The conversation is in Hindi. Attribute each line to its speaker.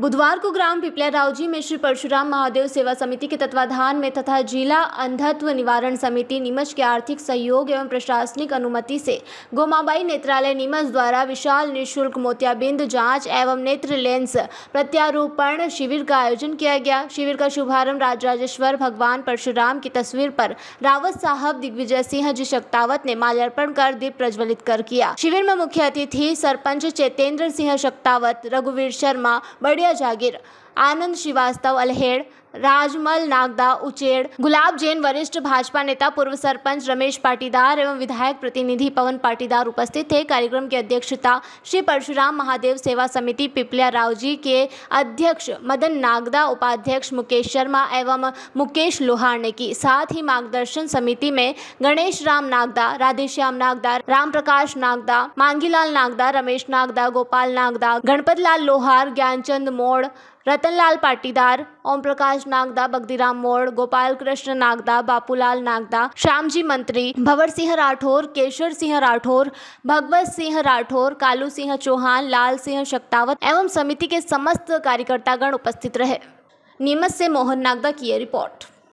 Speaker 1: बुधवार को ग्राम पिपलिया रावजी में श्री परशुराम महादेव सेवा समिति के तत्वाधान में तथा जिला अंधत्व निवारण समिति नीमच के आर्थिक सहयोग एवं प्रशासनिक अनुमति से गोमाबाई नेत्रालय नीमच द्वारा विशाल निःशुल्क मोतियाबिंद जांच एवं नेत्र लेंस प्रत्यारोपण शिविर का आयोजन किया गया शिविर का शुभारंभ राजराजेश्वर भगवान परशुराम की तस्वीर पर रावत साहब दिग्विजय सिंह जी शक्तावत ने माल्यार्पण कर दीप प्रज्वलित कर किया शिविर में मुख्य अतिथि सरपंच चेतेंद्र सिंह शक्तावत रघुवीर शर्मा बड़िया जागीर आनंद श्रीवास्तव अलहेड़ राजमल नागदा उचेड़ गुलाब जैन वरिष्ठ भाजपा नेता पूर्व सरपंच रमेश पाटीदार एवं विधायक प्रतिनिधि पवन पाटीदार उपस्थित थे कार्यक्रम की अध्यक्षता श्री परशुराम महादेव सेवा समिति पिपलिया राव जी के अध्यक्ष मदन नागदा उपाध्यक्ष मुकेश शर्मा एवं मुकेश लोहार ने की साथ ही मार्गदर्शन समिति में गणेश राम नागदा राधेश्याम नागदा राम प्रकाश नागदा मांगीलाल नागदा रमेश नागदा गोपाल नागदा गणपत लाल लोहार ज्ञानचंद मोड़ रतनलाल पाटीदार ओम प्रकाश नागदा बगदीराम मोड़ गोपाल कृष्ण नागदा बापूलाल नागदा श्यामजी मंत्री भंवर सिंह राठौर केशर सिंह राठौर भगवत सिंह राठौर कालू सिंह चौहान लाल सिंह शक्तावत एवं समिति के समस्त कार्यकर्तागण उपस्थित रहे नीमच से मोहन नागदा की ये रिपोर्ट